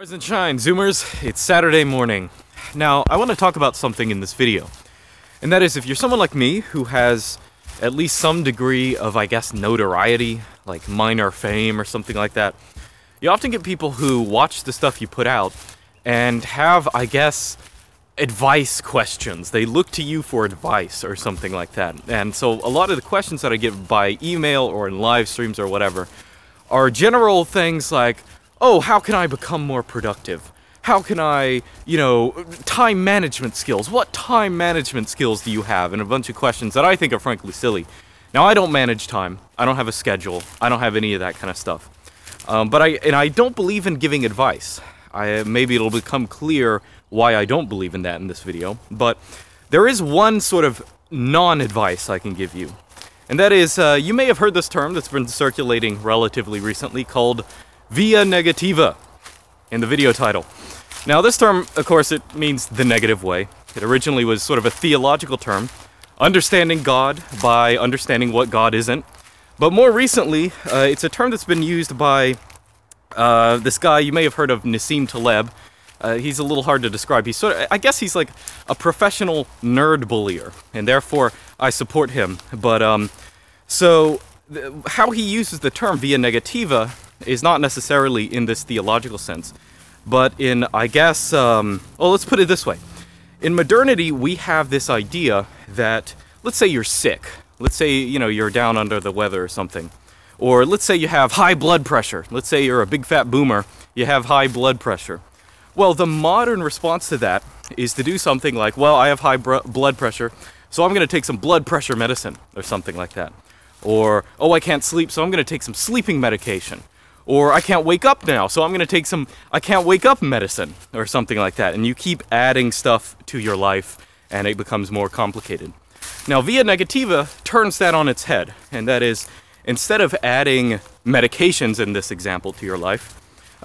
Rise and shine, Zoomers. It's Saturday morning. Now, I want to talk about something in this video. And that is if you're someone like me who has at least some degree of, I guess, notoriety, like minor fame or something like that, you often get people who watch the stuff you put out and have, I guess, advice questions. They look to you for advice or something like that. And so a lot of the questions that I get by email or in live streams or whatever are general things like, oh, how can I become more productive? How can I, you know, time management skills? What time management skills do you have? And a bunch of questions that I think are frankly silly. Now, I don't manage time. I don't have a schedule. I don't have any of that kind of stuff. Um, but I, and I don't believe in giving advice. I, maybe it'll become clear why I don't believe in that in this video. But there is one sort of non-advice I can give you. And that is, uh, you may have heard this term that's been circulating relatively recently called via negativa in the video title. Now this term, of course, it means the negative way. It originally was sort of a theological term, understanding God by understanding what God isn't. But more recently, uh, it's a term that's been used by uh, this guy you may have heard of, Nassim Taleb. Uh, he's a little hard to describe. He's sort of, I guess he's like a professional nerd bullier, and therefore I support him. But um, so how he uses the term via negativa is not necessarily in this theological sense, but in, I guess, um, well, oh, let's put it this way. In modernity, we have this idea that, let's say you're sick, let's say, you know, you're down under the weather or something, or let's say you have high blood pressure, let's say you're a big fat boomer, you have high blood pressure. Well, the modern response to that is to do something like, well, I have high blood pressure, so I'm going to take some blood pressure medicine or something like that. Or, oh, I can't sleep, so I'm going to take some sleeping medication or I can't wake up now, so I'm gonna take some I can't wake up medicine or something like that. And you keep adding stuff to your life and it becomes more complicated. Now, Via Negativa turns that on its head, and that is instead of adding medications in this example to your life,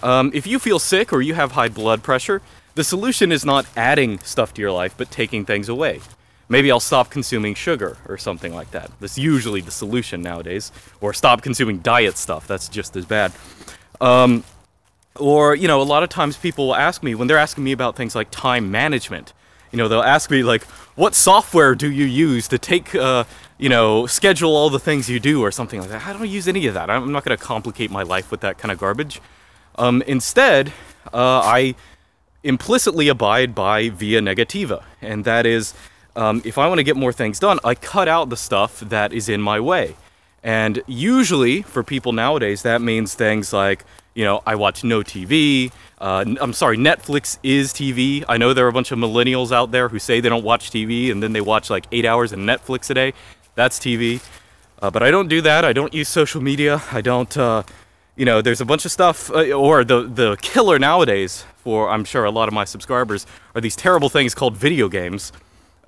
um, if you feel sick or you have high blood pressure, the solution is not adding stuff to your life, but taking things away. Maybe I'll stop consuming sugar or something like that. That's usually the solution nowadays. Or stop consuming diet stuff. That's just as bad. Um, or, you know, a lot of times people will ask me, when they're asking me about things like time management, you know, they'll ask me, like, what software do you use to take, uh, you know, schedule all the things you do or something like that? I don't use any of that. I'm not going to complicate my life with that kind of garbage. Um, instead, uh, I implicitly abide by via negativa, and that is um, if I want to get more things done, I cut out the stuff that is in my way. And usually for people nowadays, that means things like, you know, I watch no TV. Uh, I'm sorry, Netflix is TV. I know there are a bunch of millennials out there who say they don't watch TV and then they watch like eight hours of Netflix a day. That's TV. Uh, but I don't do that. I don't use social media. I don't, uh, you know, there's a bunch of stuff, uh, or the, the killer nowadays for, I'm sure, a lot of my subscribers are these terrible things called video games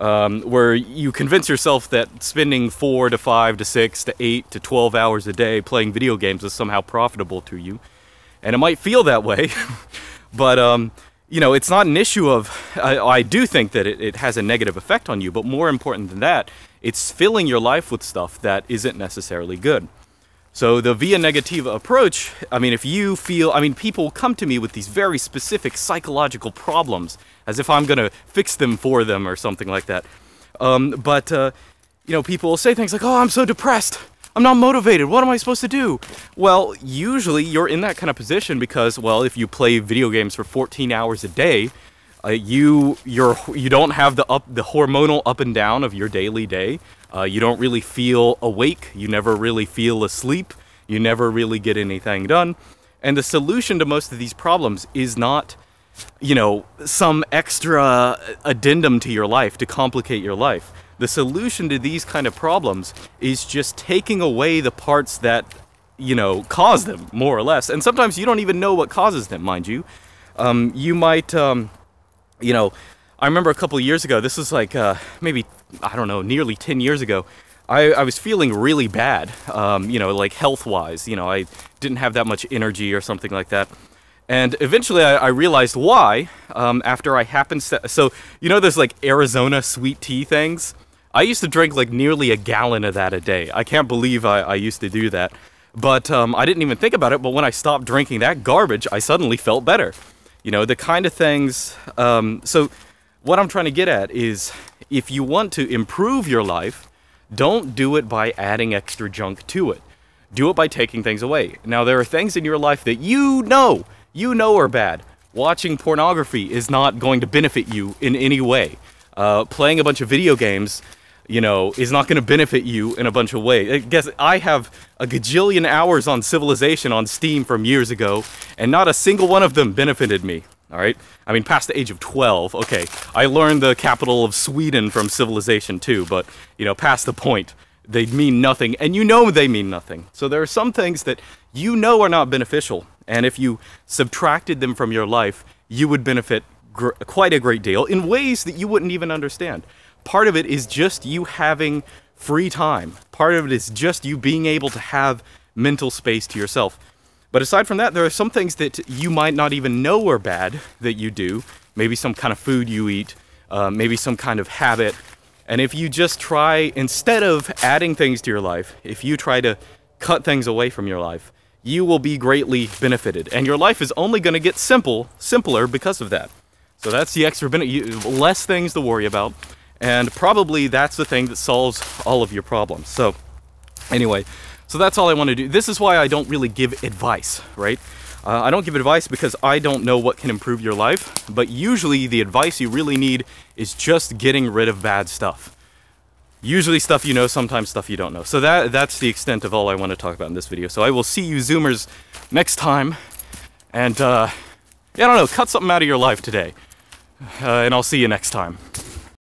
um, where you convince yourself that spending four to five to six to eight to 12 hours a day playing video games is somehow profitable to you. And it might feel that way, but um, you know, it's not an issue of, I, I do think that it, it, has a negative effect on you, but more important than that, it's filling your life with stuff that isn't necessarily good. So the via negativa approach, I mean, if you feel, I mean, people come to me with these very specific psychological problems as if I'm going to fix them for them or something like that. Um, but, uh, you know, people will say things like, oh, I'm so depressed. I'm not motivated. What am I supposed to do? Well, usually you're in that kind of position because, well, if you play video games for 14 hours a day, uh, you you're you don't have the up the hormonal up and down of your daily day. Uh, you don't really feel awake. You never really feel asleep. You never really get anything done. And the solution to most of these problems is not, you know, some extra addendum to your life to complicate your life. The solution to these kind of problems is just taking away the parts that, you know, cause them, more or less. And sometimes you don't even know what causes them, mind you. Um, you might, um, you know, I remember a couple years ago, this was like uh, maybe, I don't know, nearly 10 years ago, I, I was feeling really bad, um, you know, like health wise. You know, I didn't have that much energy or something like that. And eventually I, I realized why um, after I happened. To, so, you know, those like Arizona sweet tea things? I used to drink like nearly a gallon of that a day. I can't believe I, I used to do that. But um, I didn't even think about it. But when I stopped drinking that garbage, I suddenly felt better. You know, the kind of things. Um, so, what I'm trying to get at is if you want to improve your life, don't do it by adding extra junk to it. Do it by taking things away. Now, there are things in your life that you know, you know are bad. Watching pornography is not going to benefit you in any way. Uh, playing a bunch of video games, you know, is not going to benefit you in a bunch of ways. I guess I have a gajillion hours on Civilization on Steam from years ago, and not a single one of them benefited me. All right. I mean, past the age of 12. Okay. I learned the capital of Sweden from Civilization 2, but, you know, past the point. They mean nothing, and you know they mean nothing. So there are some things that you know are not beneficial, and if you subtracted them from your life, you would benefit quite a great deal in ways that you wouldn't even understand. Part of it is just you having free time, part of it is just you being able to have mental space to yourself. But aside from that, there are some things that you might not even know are bad that you do. Maybe some kind of food you eat, uh, maybe some kind of habit. And if you just try, instead of adding things to your life, if you try to cut things away from your life, you will be greatly benefited. And your life is only going to get simple, simpler because of that. So that's the extra benefit, less things to worry about. And probably that's the thing that solves all of your problems. So anyway, so that's all I want to do. This is why I don't really give advice, right? Uh, I don't give advice because I don't know what can improve your life, but usually the advice you really need is just getting rid of bad stuff. Usually stuff you know, sometimes stuff you don't know. So that that's the extent of all I want to talk about in this video. So I will see you Zoomers next time, and uh, yeah, I don't know, cut something out of your life today, uh, and I'll see you next time.